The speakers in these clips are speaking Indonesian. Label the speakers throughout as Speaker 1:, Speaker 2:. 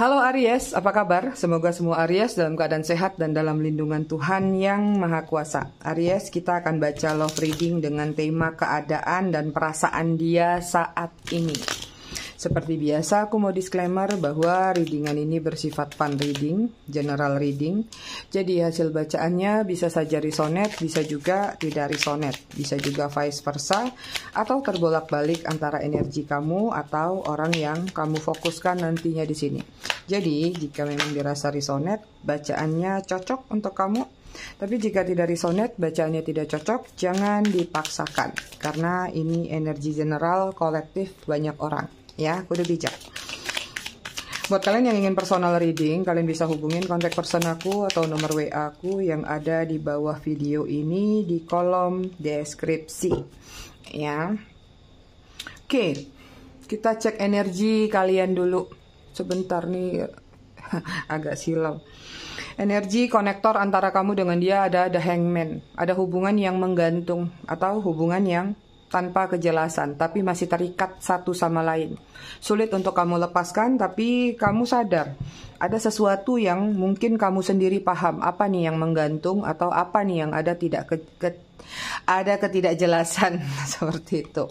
Speaker 1: Halo Aries, apa kabar? Semoga semua Aries dalam keadaan sehat dan dalam lindungan Tuhan yang Maha Kuasa. Aries, kita akan baca love reading dengan tema keadaan dan perasaan dia saat ini. Seperti biasa, aku mau disclaimer bahwa readingan ini bersifat fun reading, general reading. Jadi hasil bacaannya bisa saja risonet, bisa juga tidak risonet, bisa juga vice versa, atau terbolak-balik antara energi kamu atau orang yang kamu fokuskan nantinya di sini. Jadi, jika memang dirasa risonet, bacaannya cocok untuk kamu, tapi jika tidak risonet, bacaannya tidak cocok, jangan dipaksakan. Karena ini energi general kolektif banyak orang ya udah bijak buat kalian yang ingin personal reading kalian bisa hubungin kontak person aku atau nomor WA aku yang ada di bawah video ini di kolom deskripsi ya oke kita cek energi kalian dulu sebentar nih agak silau Energi konektor antara kamu dengan dia ada ada hangman, ada hubungan yang menggantung atau hubungan yang tanpa kejelasan, tapi masih terikat satu sama lain. Sulit untuk kamu lepaskan, tapi kamu sadar ada sesuatu yang mungkin kamu sendiri paham apa nih yang menggantung atau apa nih yang ada tidak ke, ke ada ketidakjelasan seperti itu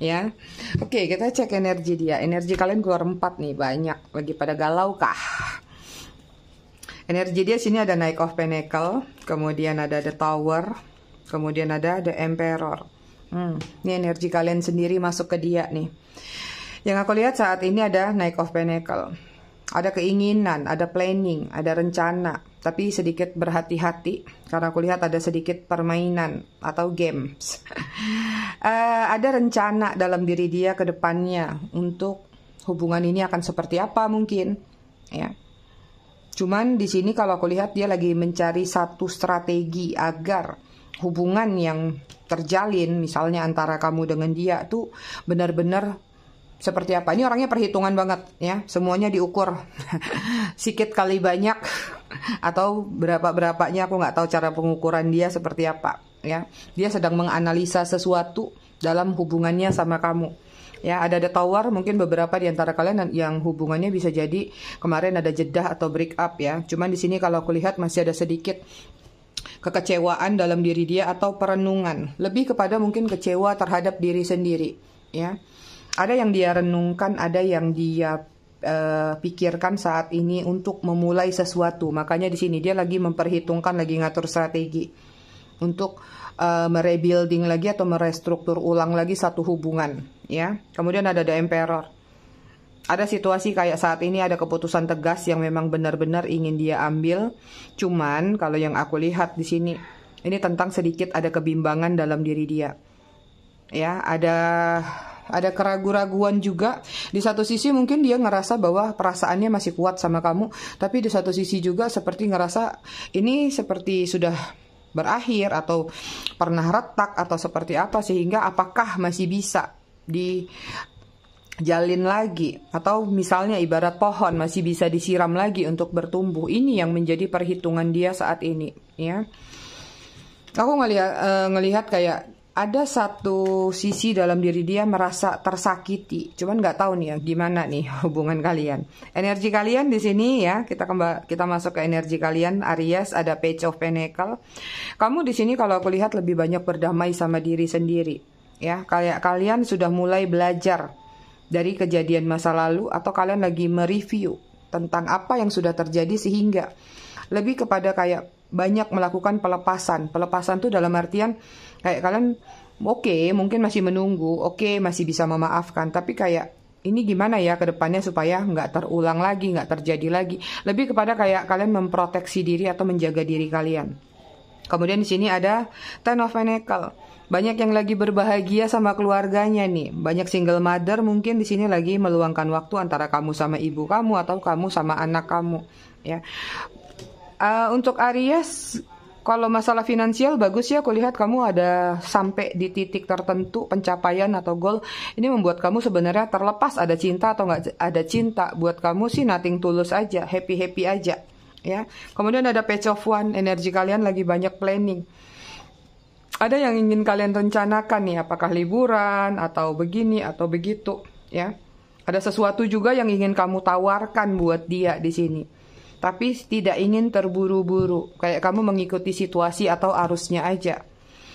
Speaker 1: ya oke kita cek energi dia energi kalian keluar empat nih banyak lagi pada galau kah energi dia sini ada naik of pentacle kemudian ada the tower kemudian ada the emperor Hmm, ini energi kalian sendiri masuk ke dia nih. Yang aku lihat saat ini ada naik of Pentacle. Ada keinginan, ada planning, ada rencana, tapi sedikit berhati-hati karena aku lihat ada sedikit permainan atau games. uh, ada rencana dalam diri dia ke depannya untuk hubungan ini akan seperti apa mungkin, ya. Cuman di sini kalau aku lihat dia lagi mencari satu strategi agar hubungan yang terjalin misalnya antara kamu dengan dia tuh benar-benar seperti apa ini orangnya perhitungan banget ya semuanya diukur sikit kali banyak atau berapa berapanya aku nggak tahu cara pengukuran dia seperti apa ya dia sedang menganalisa sesuatu dalam hubungannya sama kamu ya ada ada tower mungkin beberapa di antara kalian yang hubungannya bisa jadi kemarin ada jeda atau break up ya cuman di sini kalau aku lihat masih ada sedikit kekecewaan dalam diri dia atau perenungan, lebih kepada mungkin kecewa terhadap diri sendiri, ya. Ada yang dia renungkan, ada yang dia uh, pikirkan saat ini untuk memulai sesuatu. Makanya di sini dia lagi memperhitungkan, lagi ngatur strategi untuk uh, merebuilding lagi atau merestruktur ulang lagi satu hubungan, ya. Kemudian ada the emperor ada situasi kayak saat ini ada keputusan tegas yang memang benar-benar ingin dia ambil. Cuman kalau yang aku lihat di sini ini tentang sedikit ada kebimbangan dalam diri dia. Ya, ada ada keraguan-raguan juga. Di satu sisi mungkin dia ngerasa bahwa perasaannya masih kuat sama kamu, tapi di satu sisi juga seperti ngerasa ini seperti sudah berakhir atau pernah retak atau seperti apa sehingga apakah masih bisa di jalin lagi atau misalnya ibarat pohon masih bisa disiram lagi untuk bertumbuh ini yang menjadi perhitungan dia saat ini ya aku ngelihat uh, ngelihat kayak ada satu sisi dalam diri dia merasa tersakiti cuman nggak tahu nih ya gimana nih hubungan kalian energi kalian di sini ya kita kembali kita masuk ke energi kalian Aries ada page of pentacle kamu di sini kalau aku lihat lebih banyak berdamai sama diri sendiri ya kayak kalian sudah mulai belajar dari kejadian masa lalu atau kalian lagi mereview tentang apa yang sudah terjadi sehingga lebih kepada kayak banyak melakukan pelepasan. Pelepasan tuh dalam artian kayak kalian oke okay, mungkin masih menunggu, oke okay, masih bisa memaafkan, tapi kayak ini gimana ya ke depannya supaya nggak terulang lagi, nggak terjadi lagi. Lebih kepada kayak kalian memproteksi diri atau menjaga diri kalian. Kemudian di sini ada Ten of Pentacle. Banyak yang lagi berbahagia sama keluarganya nih. Banyak single mother mungkin di sini lagi meluangkan waktu antara kamu sama ibu kamu atau kamu sama anak kamu, ya. Uh, untuk Aries, kalau masalah finansial bagus ya, aku lihat kamu ada sampai di titik tertentu pencapaian atau goal. Ini membuat kamu sebenarnya terlepas ada cinta atau nggak ada cinta. Buat kamu sih nothing tulus aja, happy happy aja ya. Kemudian ada page of one, energi kalian lagi banyak planning. Ada yang ingin kalian rencanakan nih, apakah liburan atau begini atau begitu, ya. Ada sesuatu juga yang ingin kamu tawarkan buat dia di sini. Tapi tidak ingin terburu-buru, kayak kamu mengikuti situasi atau arusnya aja.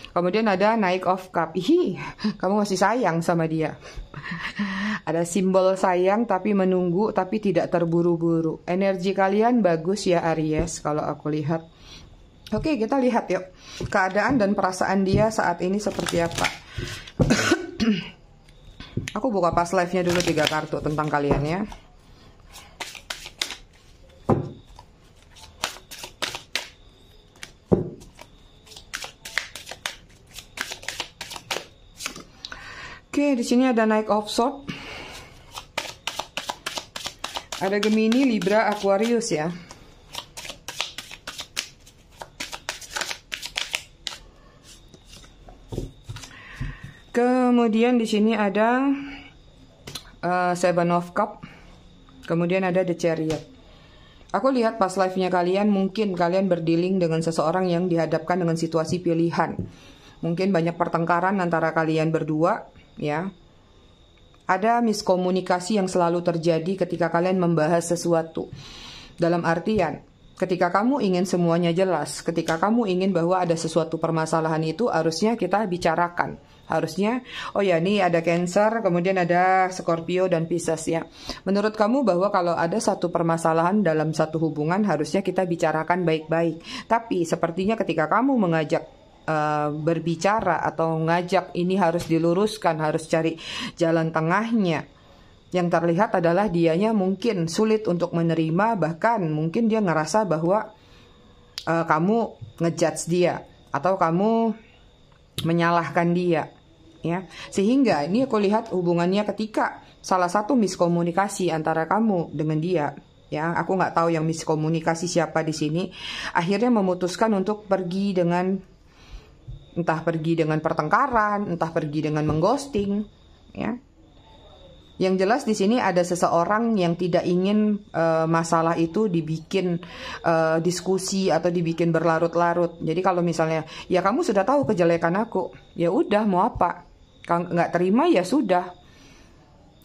Speaker 1: Kemudian ada naik off cup. Ih, kamu masih sayang sama dia. ada simbol sayang tapi menunggu tapi tidak terburu-buru. Energi kalian bagus ya Aries kalau aku lihat. Oke, kita lihat yuk. Keadaan dan perasaan dia saat ini seperti apa. aku buka pas live-nya dulu tiga kartu tentang kalian ya. Oke, di sini ada naik offshore. Ada Gemini, Libra, Aquarius ya. Kemudian di sini ada uh, Seven of Cup. Kemudian ada The Chariot. Aku lihat pas live-nya kalian, mungkin kalian berdealing dengan seseorang yang dihadapkan dengan situasi pilihan. Mungkin banyak pertengkaran antara kalian berdua, ya. Ada miskomunikasi yang selalu terjadi ketika kalian membahas sesuatu. Dalam artian, ketika kamu ingin semuanya jelas, ketika kamu ingin bahwa ada sesuatu permasalahan itu harusnya kita bicarakan. Harusnya, oh ya ini ada Cancer, kemudian ada Scorpio dan Pisces ya. Menurut kamu bahwa kalau ada satu permasalahan dalam satu hubungan harusnya kita bicarakan baik-baik. Tapi sepertinya ketika kamu mengajak Eh, berbicara atau ngajak ini harus diluruskan, harus cari jalan tengahnya. Yang terlihat adalah dianya mungkin sulit untuk menerima, bahkan mungkin dia ngerasa bahwa uh, kamu ngejudge dia atau kamu menyalahkan dia, ya. Sehingga ini aku lihat hubungannya ketika salah satu miskomunikasi antara kamu dengan dia ya aku nggak tahu yang miskomunikasi siapa di sini akhirnya memutuskan untuk pergi dengan entah pergi dengan pertengkaran, entah pergi dengan mengghosting, ya. Yang jelas di sini ada seseorang yang tidak ingin uh, masalah itu dibikin uh, diskusi atau dibikin berlarut-larut. Jadi kalau misalnya ya kamu sudah tahu kejelekan aku, ya udah mau apa? Kang nggak terima ya sudah.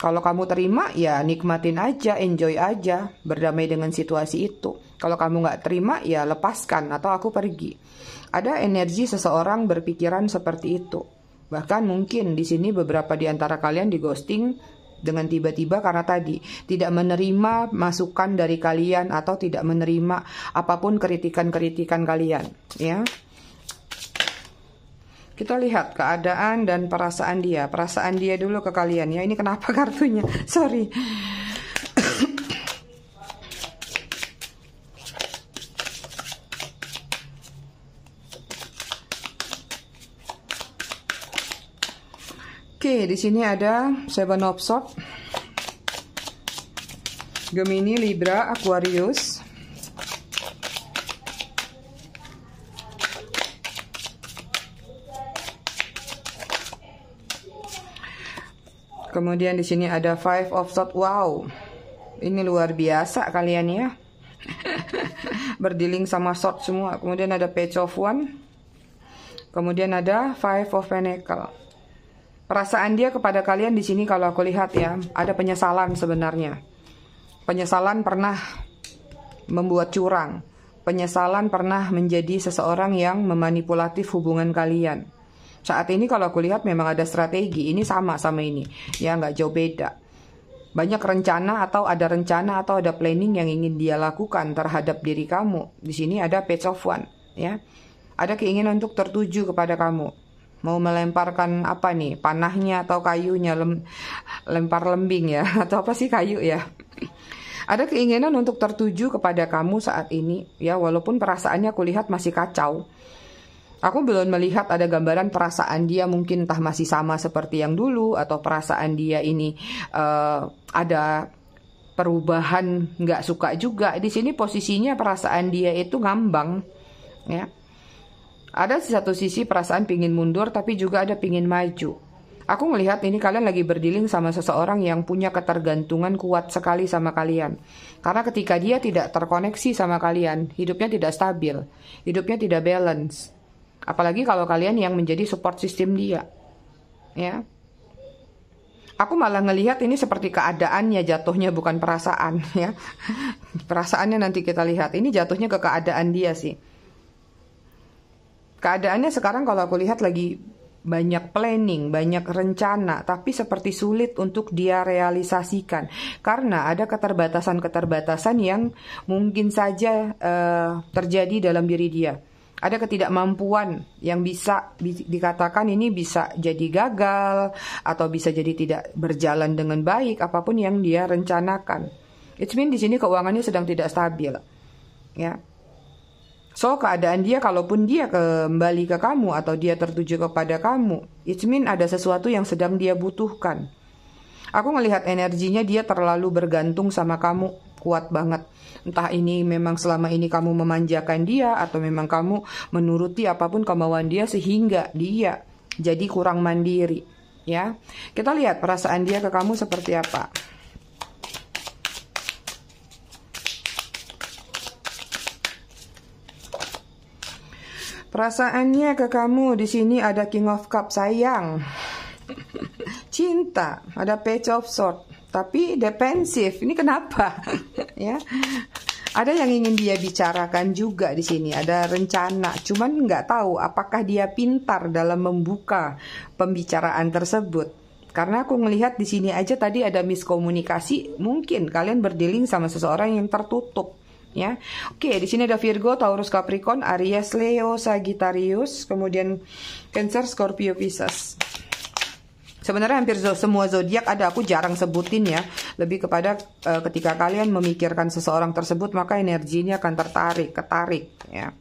Speaker 1: Kalau kamu terima ya nikmatin aja, enjoy aja, berdamai dengan situasi itu. Kalau kamu nggak terima ya lepaskan atau aku pergi. Ada energi seseorang berpikiran seperti itu. Bahkan mungkin di sini beberapa di antara kalian di ghosting dengan tiba-tiba karena tadi tidak menerima masukan dari kalian atau tidak menerima apapun kritikan-kritikan kalian, ya. Kita lihat keadaan dan perasaan dia. Perasaan dia dulu ke kalian ya. Ini kenapa kartunya? Sorry. okay, di sini ada Seven of shot, Gemini, Libra, Aquarius. Kemudian di sini ada Five of Swords. Wow, ini luar biasa kalian ya. berdiling sama shot semua. Kemudian ada Page of One. Kemudian ada Five of Pentacle. Perasaan dia kepada kalian di sini kalau aku lihat ya, ada penyesalan sebenarnya. Penyesalan pernah membuat curang. Penyesalan pernah menjadi seseorang yang memanipulatif hubungan kalian. Saat ini kalau aku lihat memang ada strategi, ini sama sama ini. Ya nggak jauh beda. Banyak rencana atau ada rencana atau ada planning yang ingin dia lakukan terhadap diri kamu. Di sini ada page of one, ya. Ada keinginan untuk tertuju kepada kamu mau melemparkan apa nih panahnya atau kayunya lem, lempar lembing ya atau apa sih kayu ya ada keinginan untuk tertuju kepada kamu saat ini ya walaupun perasaannya kulihat masih kacau Aku belum melihat ada gambaran perasaan dia mungkin entah masih sama seperti yang dulu atau perasaan dia ini uh, ada perubahan nggak suka juga. Di sini posisinya perasaan dia itu ngambang, ya ada di satu sisi perasaan pingin mundur, tapi juga ada pingin maju. Aku melihat ini kalian lagi berdiling sama seseorang yang punya ketergantungan kuat sekali sama kalian. Karena ketika dia tidak terkoneksi sama kalian, hidupnya tidak stabil, hidupnya tidak balance. Apalagi kalau kalian yang menjadi support system dia. Ya. Aku malah ngelihat ini seperti keadaannya jatuhnya bukan perasaan ya. Perasaannya nanti kita lihat. Ini jatuhnya ke keadaan dia sih. Keadaannya sekarang kalau aku lihat lagi banyak planning, banyak rencana, tapi seperti sulit untuk dia realisasikan karena ada keterbatasan-keterbatasan yang mungkin saja uh, terjadi dalam diri dia. Ada ketidakmampuan yang bisa dikatakan ini bisa jadi gagal atau bisa jadi tidak berjalan dengan baik apapun yang dia rencanakan. It's mean di sini keuangannya sedang tidak stabil. Ya. So keadaan dia kalaupun dia kembali ke kamu atau dia tertuju kepada kamu, it mean ada sesuatu yang sedang dia butuhkan. Aku melihat energinya dia terlalu bergantung sama kamu, kuat banget. Entah ini memang selama ini kamu memanjakan dia atau memang kamu menuruti apapun kemauan dia sehingga dia jadi kurang mandiri. Ya, kita lihat perasaan dia ke kamu seperti apa. Perasaannya ke kamu di sini ada King of Cup sayang. Cinta, ada Page of Sword, tapi defensif. Ini kenapa? ya. Ada yang ingin dia bicarakan juga di sini, ada rencana. Cuman nggak tahu apakah dia pintar dalam membuka pembicaraan tersebut. Karena aku melihat di sini aja tadi ada miskomunikasi, mungkin kalian berdealing sama seseorang yang tertutup ya. Oke, di sini ada Virgo, Taurus, Capricorn, Aries, Leo, Sagittarius, kemudian Cancer, Scorpio, Pisces. Sebenarnya hampir semua zodiak ada aku jarang sebutin ya. Lebih kepada e, ketika kalian memikirkan seseorang tersebut maka energinya akan tertarik, ketarik ya.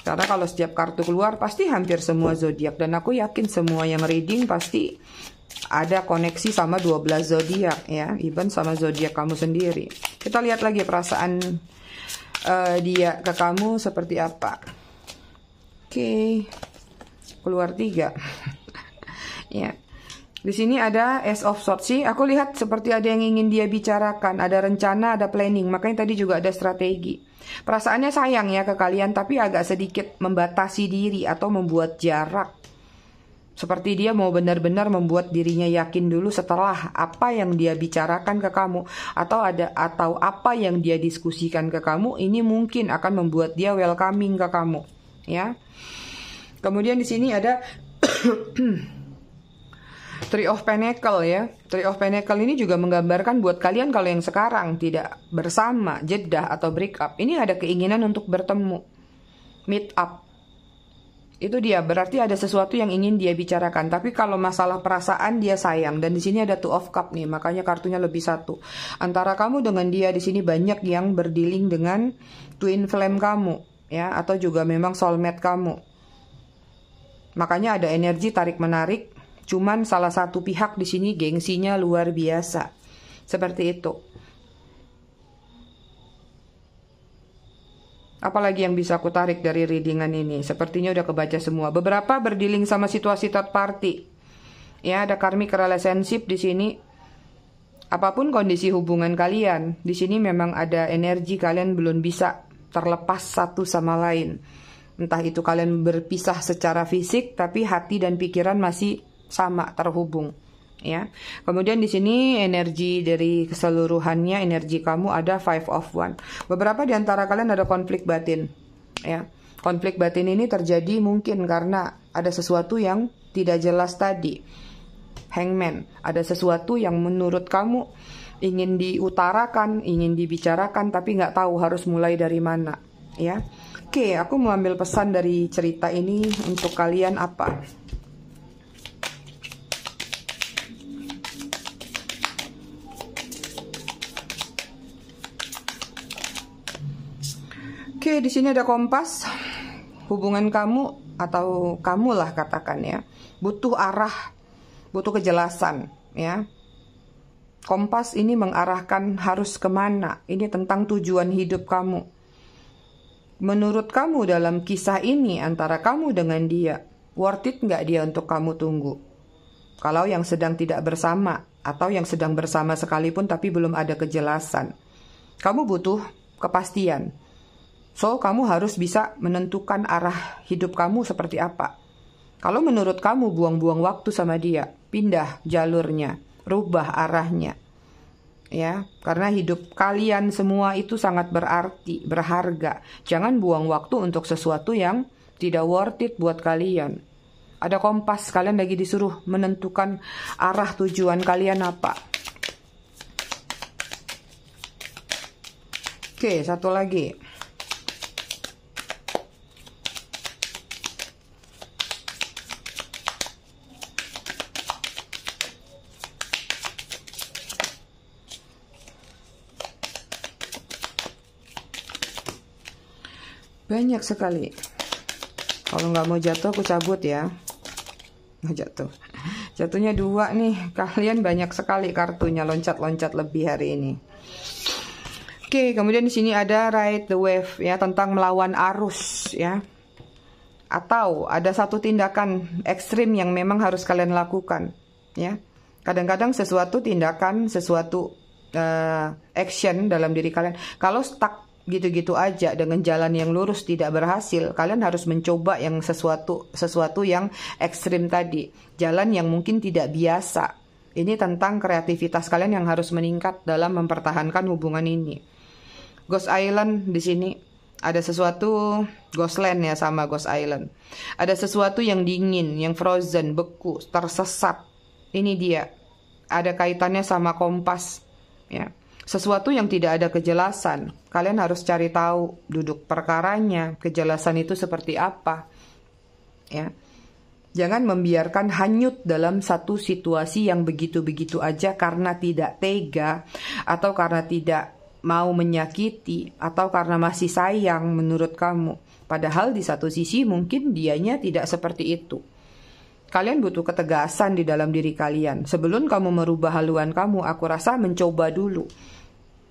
Speaker 1: Karena kalau setiap kartu keluar pasti hampir semua zodiak dan aku yakin semua yang reading pasti ada koneksi sama 12 zodiak ya, even sama zodiak kamu sendiri. Kita lihat lagi perasaan uh, dia ke kamu seperti apa. Oke. Okay. Keluar tiga. ya. Di sini ada S of Swords sih. Aku lihat seperti ada yang ingin dia bicarakan, ada rencana, ada planning. Makanya tadi juga ada strategi. Perasaannya sayang ya ke kalian, tapi agak sedikit membatasi diri atau membuat jarak seperti dia mau benar-benar membuat dirinya yakin dulu setelah apa yang dia bicarakan ke kamu atau ada atau apa yang dia diskusikan ke kamu ini mungkin akan membuat dia welcoming ke kamu, ya. Kemudian di sini ada Three of Pentacle ya. Three of Pentacle ini juga menggambarkan buat kalian kalau yang sekarang tidak bersama, jeda atau break up, ini ada keinginan untuk bertemu, meet up itu dia berarti ada sesuatu yang ingin dia bicarakan tapi kalau masalah perasaan dia sayang dan di sini ada two of cup nih makanya kartunya lebih satu antara kamu dengan dia di sini banyak yang berdiling dengan twin flame kamu ya atau juga memang soulmate kamu makanya ada energi tarik menarik cuman salah satu pihak di sini gengsinya luar biasa seperti itu Apalagi yang bisa aku tarik dari readingan ini? Sepertinya udah kebaca semua. Beberapa berdiling sama situasi third party. Ya, ada karmic relationship di sini. Apapun kondisi hubungan kalian, di sini memang ada energi kalian belum bisa terlepas satu sama lain. Entah itu kalian berpisah secara fisik, tapi hati dan pikiran masih sama terhubung ya. Kemudian di sini energi dari keseluruhannya energi kamu ada five of one. Beberapa di antara kalian ada konflik batin, ya. Konflik batin ini terjadi mungkin karena ada sesuatu yang tidak jelas tadi. Hangman, ada sesuatu yang menurut kamu ingin diutarakan, ingin dibicarakan, tapi nggak tahu harus mulai dari mana, ya. Oke, aku mau ambil pesan dari cerita ini untuk kalian apa? Oke, di sini ada kompas. Hubungan kamu atau kamulah katakan ya, butuh arah, butuh kejelasan ya. Kompas ini mengarahkan harus kemana. Ini tentang tujuan hidup kamu. Menurut kamu dalam kisah ini antara kamu dengan dia, worth it nggak dia untuk kamu tunggu? Kalau yang sedang tidak bersama atau yang sedang bersama sekalipun tapi belum ada kejelasan. Kamu butuh kepastian So, kamu harus bisa menentukan arah hidup kamu seperti apa. Kalau menurut kamu buang-buang waktu sama dia, pindah jalurnya, rubah arahnya. Ya, karena hidup kalian semua itu sangat berarti, berharga. Jangan buang waktu untuk sesuatu yang tidak worth it buat kalian. Ada kompas, kalian lagi disuruh menentukan arah tujuan kalian apa. Oke, satu lagi. banyak sekali kalau nggak mau jatuh aku cabut ya nggak jatuh jatuhnya dua nih kalian banyak sekali kartunya loncat-loncat lebih hari ini oke kemudian di sini ada ride the wave ya tentang melawan arus ya atau ada satu tindakan ekstrim yang memang harus kalian lakukan ya kadang-kadang sesuatu tindakan sesuatu uh, action dalam diri kalian kalau stuck gitu-gitu aja dengan jalan yang lurus tidak berhasil, kalian harus mencoba yang sesuatu sesuatu yang ekstrim tadi, jalan yang mungkin tidak biasa. Ini tentang kreativitas kalian yang harus meningkat dalam mempertahankan hubungan ini. Ghost Island di sini ada sesuatu Ghostland ya sama Ghost Island. Ada sesuatu yang dingin, yang frozen, beku, tersesat. Ini dia. Ada kaitannya sama kompas. Ya sesuatu yang tidak ada kejelasan. Kalian harus cari tahu duduk perkaranya, kejelasan itu seperti apa. Ya. Jangan membiarkan hanyut dalam satu situasi yang begitu-begitu aja karena tidak tega atau karena tidak mau menyakiti atau karena masih sayang menurut kamu. Padahal di satu sisi mungkin dianya tidak seperti itu. Kalian butuh ketegasan di dalam diri kalian. Sebelum kamu merubah haluan kamu, aku rasa mencoba dulu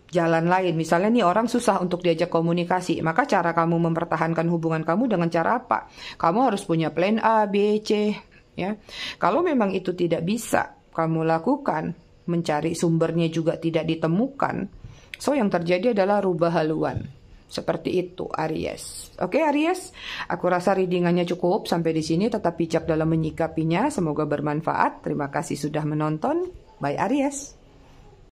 Speaker 1: jalan lain. Misalnya nih orang susah untuk diajak komunikasi, maka cara kamu mempertahankan hubungan kamu dengan cara apa? Kamu harus punya plan A, B, C, ya. Kalau memang itu tidak bisa kamu lakukan, mencari sumbernya juga tidak ditemukan, so yang terjadi adalah rubah haluan. Seperti itu Aries. Oke Aries, aku rasa readingannya cukup sampai di sini tetap bijak dalam menyikapinya. Semoga bermanfaat. Terima kasih sudah menonton. Bye Aries.